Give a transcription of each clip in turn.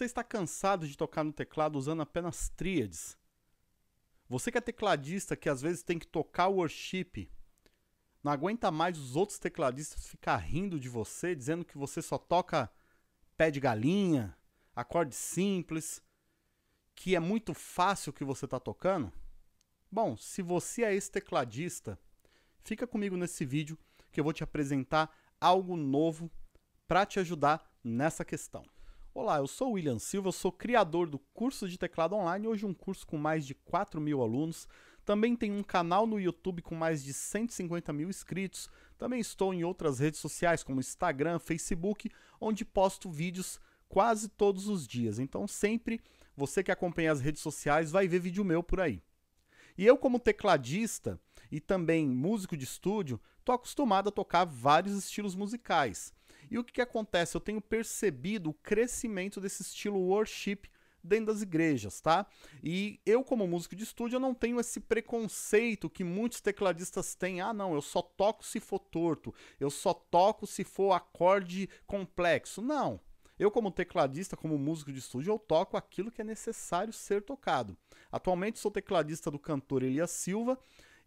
Você está cansado de tocar no teclado usando apenas tríades? Você que é tecladista que às vezes tem que tocar worship, não aguenta mais os outros tecladistas ficar rindo de você, dizendo que você só toca pé de galinha, acorde simples, que é muito fácil o que você está tocando? Bom, se você é esse tecladista, fica comigo nesse vídeo que eu vou te apresentar algo novo para te ajudar nessa questão. Olá, eu sou o William Silva, sou criador do curso de teclado online, hoje um curso com mais de 4 mil alunos. Também tenho um canal no YouTube com mais de 150 mil inscritos. Também estou em outras redes sociais como Instagram, Facebook, onde posto vídeos quase todos os dias. Então sempre você que acompanha as redes sociais vai ver vídeo meu por aí. E eu, como tecladista e também músico de estúdio, estou acostumado a tocar vários estilos musicais. E o que, que acontece? Eu tenho percebido o crescimento desse estilo worship dentro das igrejas, tá? E eu, como músico de estúdio, eu não tenho esse preconceito que muitos tecladistas têm. Ah, não, eu só toco se for torto, eu só toco se for acorde complexo. Não. Eu, como tecladista, como músico de estúdio, eu toco aquilo que é necessário ser tocado. Atualmente sou tecladista do cantor Elias Silva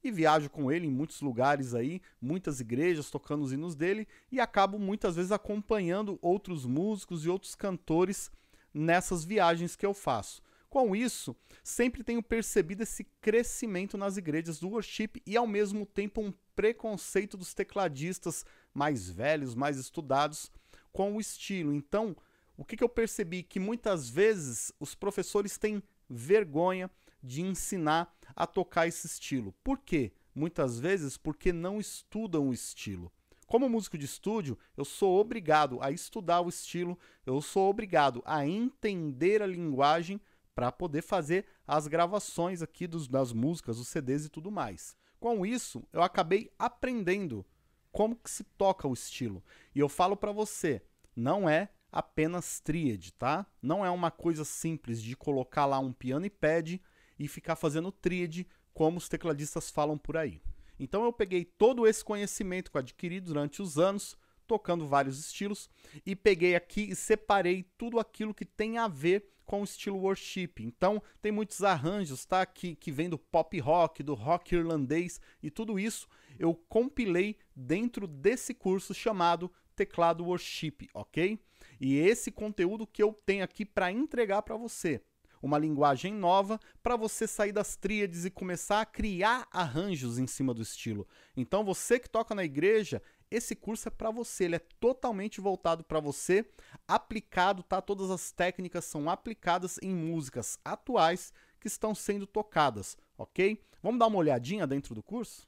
e viajo com ele em muitos lugares aí, muitas igrejas tocando os hinos dele e acabo muitas vezes acompanhando outros músicos e outros cantores nessas viagens que eu faço. Com isso, sempre tenho percebido esse crescimento nas igrejas do worship e ao mesmo tempo um preconceito dos tecladistas mais velhos, mais estudados com o estilo. Então, o que, que eu percebi? Que muitas vezes os professores têm vergonha de ensinar a tocar esse estilo. Por quê? Muitas vezes porque não estudam o estilo. Como músico de estúdio, eu sou obrigado a estudar o estilo, eu sou obrigado a entender a linguagem para poder fazer as gravações aqui dos, das músicas, os CDs e tudo mais. Com isso, eu acabei aprendendo como que se toca o estilo. E eu falo para você, não é apenas tríade, tá? Não é uma coisa simples de colocar lá um piano e pede e ficar fazendo tríade, como os tecladistas falam por aí. Então eu peguei todo esse conhecimento que eu adquiri durante os anos, tocando vários estilos, e peguei aqui e separei tudo aquilo que tem a ver com o estilo worship. Então, tem muitos arranjos, tá? Que, que vem do pop rock, do rock irlandês e tudo isso eu compilei dentro desse curso chamado Teclado Worship, ok? E esse conteúdo que eu tenho aqui para entregar para você uma linguagem nova para você sair das tríades e começar a criar arranjos em cima do estilo. Então você que toca na igreja, esse curso é para você, ele é totalmente voltado para você, aplicado, tá? Todas as técnicas são aplicadas em músicas atuais que estão sendo tocadas, ok? Vamos dar uma olhadinha dentro do curso?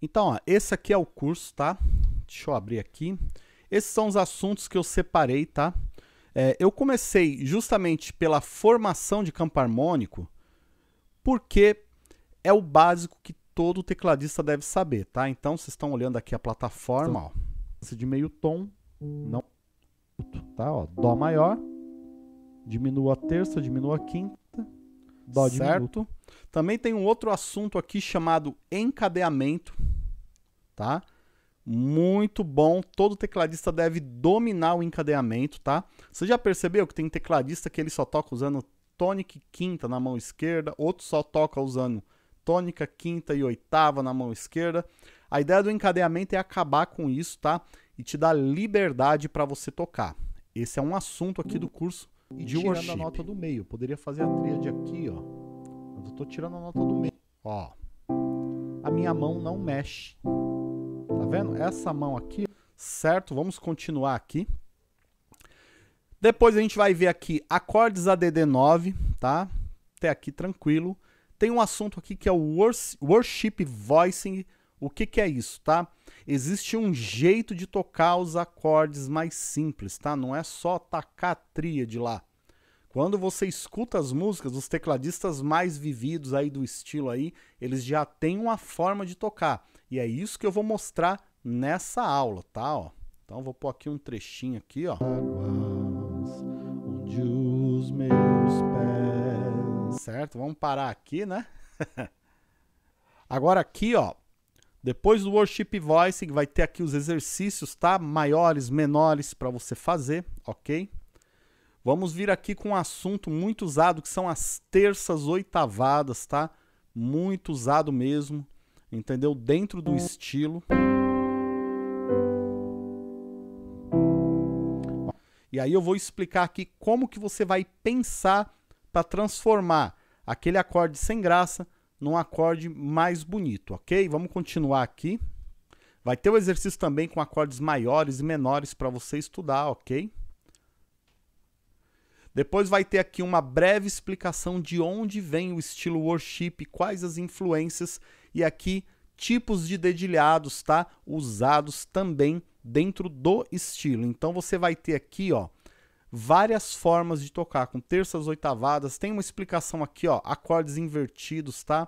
Então, ó, esse aqui é o curso, tá? Deixa eu abrir aqui. Esses são os assuntos que eu separei, tá? É, eu comecei justamente pela formação de campo harmônico, porque é o básico que todo tecladista deve saber, tá? Então vocês estão olhando aqui a plataforma, então, ó. Esse de meio tom, hum. não, tá? Ó, dó maior, diminua a terça, diminua a quinta, dó certo? Diminuto. Também tem um outro assunto aqui chamado encadeamento, tá? Muito bom. Todo tecladista deve dominar o encadeamento, tá? Você já percebeu que tem tecladista que ele só toca usando tônica e quinta na mão esquerda, outro só toca usando tônica, quinta e oitava na mão esquerda. A ideia do encadeamento é acabar com isso, tá? E te dar liberdade para você tocar. Esse é um assunto aqui do curso e de tirando worship. a nota do meio. Eu poderia fazer a tríade aqui, ó. Mas eu tô tirando a nota do meio. Ó. A minha mão não mexe vendo? Essa mão aqui, certo? Vamos continuar aqui. Depois a gente vai ver aqui acordes ADD9, tá? Até aqui tranquilo. Tem um assunto aqui que é o worship voicing. O que, que é isso, tá? Existe um jeito de tocar os acordes mais simples, tá? Não é só tacar a tríade lá. Quando você escuta as músicas, os tecladistas mais vividos aí do estilo aí, eles já têm uma forma de tocar. E é isso que eu vou mostrar nessa aula, tá? Ó. Então vou pôr aqui um trechinho aqui, ó. Águas onde os meus pés. Certo? Vamos parar aqui, né? Agora aqui, ó, depois do worship voicing vai ter aqui os exercícios, tá? Maiores, menores para você fazer, OK? Vamos vir aqui com um assunto muito usado, que são as terças oitavadas, tá? Muito usado mesmo, entendeu? Dentro do estilo. E aí eu vou explicar aqui como que você vai pensar para transformar aquele acorde sem graça num acorde mais bonito, ok? Vamos continuar aqui. Vai ter o exercício também com acordes maiores e menores para você estudar, ok? Depois vai ter aqui uma breve explicação de onde vem o estilo worship, quais as influências e aqui tipos de dedilhados, tá? Usados também dentro do estilo. Então você vai ter aqui, ó, várias formas de tocar, com terças, oitavadas, tem uma explicação aqui, ó, acordes invertidos, tá?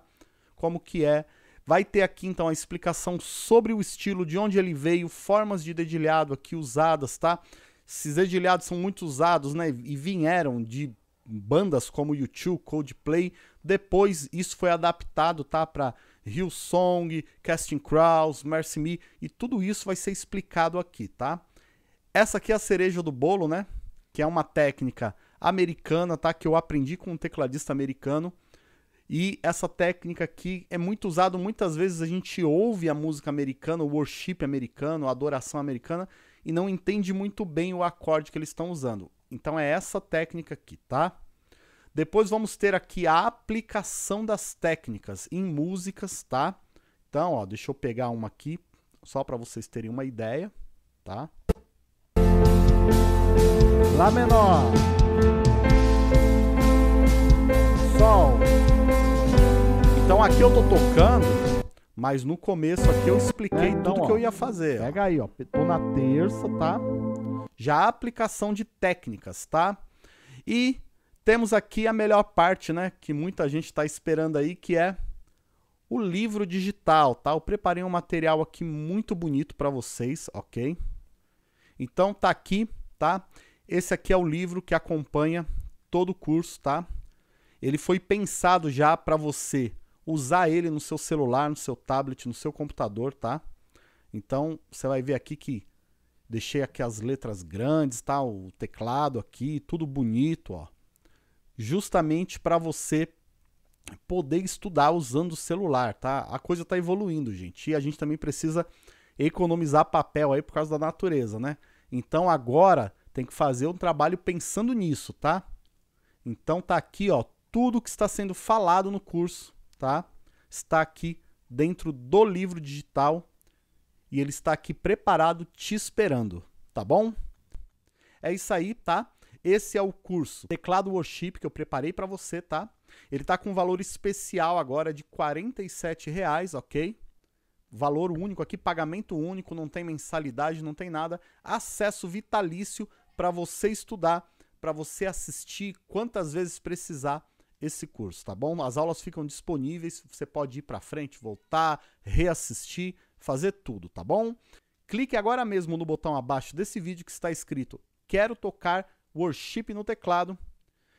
Como que é? Vai ter aqui então a explicação sobre o estilo, de onde ele veio, formas de dedilhado aqui usadas, tá? Esses dedilhados são muito usados, né? E vieram de bandas como YouTube, Coldplay. Depois isso foi adaptado, tá, para Hillsong, Casting Crowns, Mercy Me e tudo isso vai ser explicado aqui, tá? Essa aqui é a cereja do bolo, né? Que é uma técnica americana, tá? Que eu aprendi com um tecladista americano. E essa técnica aqui é muito usada, muitas vezes a gente ouve a música americana, o worship americano, a adoração americana, e não entende muito bem o acorde que eles estão usando. Então é essa técnica aqui, tá? Depois vamos ter aqui a aplicação das técnicas em músicas, tá? Então, ó, deixa eu pegar uma aqui só para vocês terem uma ideia, tá? Lá menor. Sol. Então aqui eu tô tocando mas no começo aqui eu expliquei é, então, tudo ó, que eu ia fazer. Pega ó. aí, ó. Tô na terça, tá? Já a aplicação de técnicas, tá? E temos aqui a melhor parte, né? Que muita gente está esperando aí, que é o livro digital, tá? Eu preparei um material aqui muito bonito para vocês, ok? Então tá aqui, tá? Esse aqui é o livro que acompanha todo o curso, tá? Ele foi pensado já para você usar ele no seu celular, no seu tablet, no seu computador, tá? Então, você vai ver aqui que deixei aqui as letras grandes, tá? O teclado aqui, tudo bonito, ó. Justamente para você poder estudar usando o celular, tá? A coisa está evoluindo, gente. E a gente também precisa economizar papel aí por causa da natureza, né? Então agora tem que fazer um trabalho pensando nisso, tá? Então tá aqui, ó, tudo que está sendo falado no curso tá? Está aqui dentro do livro digital e ele está aqui preparado te esperando, tá bom? É isso aí, tá? Esse é o curso Teclado Worship que eu preparei para você, tá? Ele está com valor especial agora de R$ reais, ok? Valor único aqui, pagamento único, não tem mensalidade, não tem nada. Acesso vitalício para você estudar, para você assistir quantas vezes precisar esse curso, tá bom? As aulas ficam disponíveis, você pode ir para frente, voltar, reassistir, fazer tudo, tá bom? Clique agora mesmo no botão abaixo desse vídeo que está escrito Quero tocar worship no teclado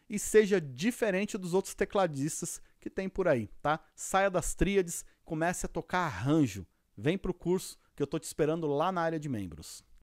e seja diferente dos outros tecladistas que tem por aí, tá? Saia das tríades, comece a tocar arranjo. Vem para o curso que eu tô te esperando lá na área de membros.